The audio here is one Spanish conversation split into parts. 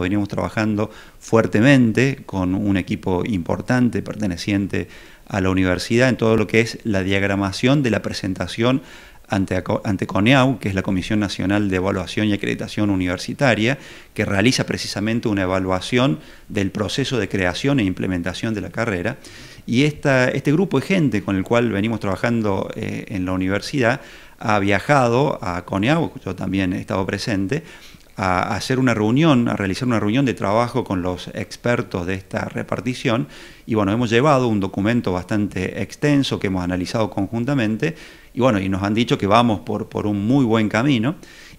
venimos trabajando fuertemente con un equipo importante perteneciente a la universidad en todo lo que es la diagramación de la presentación ante, ante CONEAU, que es la Comisión Nacional de Evaluación y Acreditación Universitaria, que realiza precisamente una evaluación del proceso de creación e implementación de la carrera. Y esta, este grupo de gente con el cual venimos trabajando eh, en la universidad ha viajado a Coneau, yo también he estado presente, a hacer una reunión, a realizar una reunión de trabajo con los expertos de esta repartición. Y bueno, hemos llevado un documento bastante extenso que hemos analizado conjuntamente y bueno, y nos han dicho que vamos por, por un muy buen camino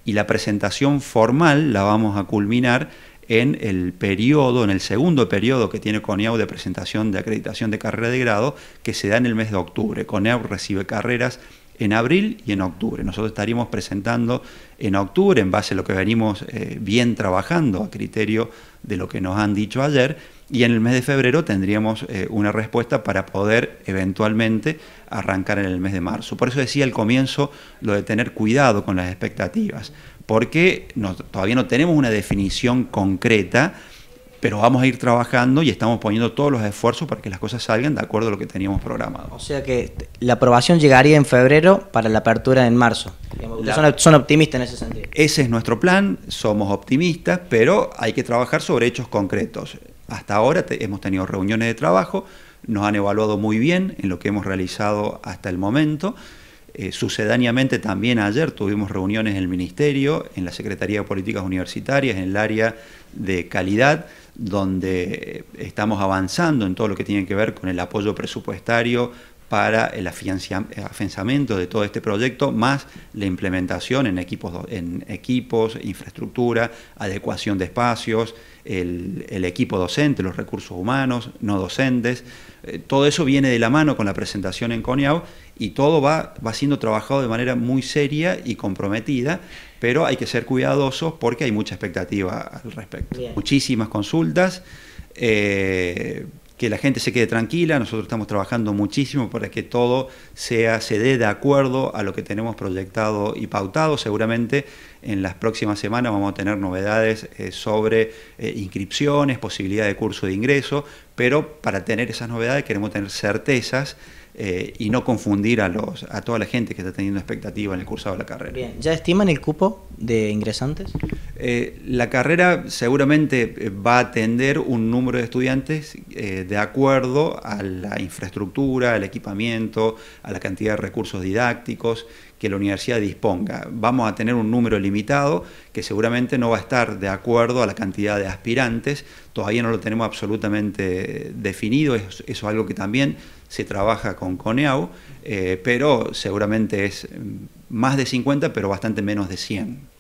y la presentación formal la vamos a culminar en el periodo, en el segundo periodo que tiene CONEAU de presentación de acreditación de carrera de grado, que se da en el mes de octubre. CONEAU recibe carreras en abril y en octubre. Nosotros estaríamos presentando en octubre, en base a lo que venimos eh, bien trabajando a criterio de lo que nos han dicho ayer, y en el mes de febrero tendríamos eh, una respuesta para poder eventualmente arrancar en el mes de marzo. Por eso decía al comienzo lo de tener cuidado con las expectativas, porque todavía no tenemos una definición concreta pero vamos a ir trabajando y estamos poniendo todos los esfuerzos para que las cosas salgan de acuerdo a lo que teníamos programado. O sea que la aprobación llegaría en febrero para la apertura en marzo. son, optimistas en ese sentido. Ese es nuestro plan, somos optimistas, pero hay que trabajar sobre hechos concretos. Hasta ahora hemos tenido reuniones de trabajo, nos han evaluado muy bien en lo que hemos realizado hasta el momento. Eh, sucedáneamente también ayer tuvimos reuniones en el Ministerio, en la Secretaría de Políticas Universitarias, en el área de calidad, donde estamos avanzando en todo lo que tiene que ver con el apoyo presupuestario para el afianzamiento de todo este proyecto, más la implementación en equipos, en equipos infraestructura, adecuación de espacios, el, equipo docente, los recursos humanos, no docentes. Eh, todo eso viene de la mano con la presentación en CONIAU y todo va, va siendo trabajado de manera muy seria y comprometida, pero hay que ser cuidadosos porque hay mucha expectativa al respecto. Muchísimas consultas. Eh, que la gente se quede tranquila, nosotros estamos trabajando muchísimo para que todo sea, se dé de acuerdo a lo que tenemos proyectado y pautado. Seguramente en las próximas semanas vamos a tener novedades eh, sobre eh, inscripciones, posibilidad de curso de ingreso, pero para tener esas novedades queremos tener certezas. Eh, y no confundir a los a toda la gente que está teniendo expectativa en el cursado de la carrera. Bien, ¿ya estiman el cupo de ingresantes? Eh, la carrera seguramente eh, va a atender un número de estudiantes eh, de acuerdo a la infraestructura, al equipamiento, a la cantidad de recursos didácticos que la universidad disponga. Vamos a tener un número limitado que seguramente no va a estar de acuerdo a la cantidad de aspirantes. Todavía no lo tenemos absolutamente definido, eso, es algo que también se trabaja con CONEAU, pero seguramente es mm, más de 50, pero bastante menos de 100.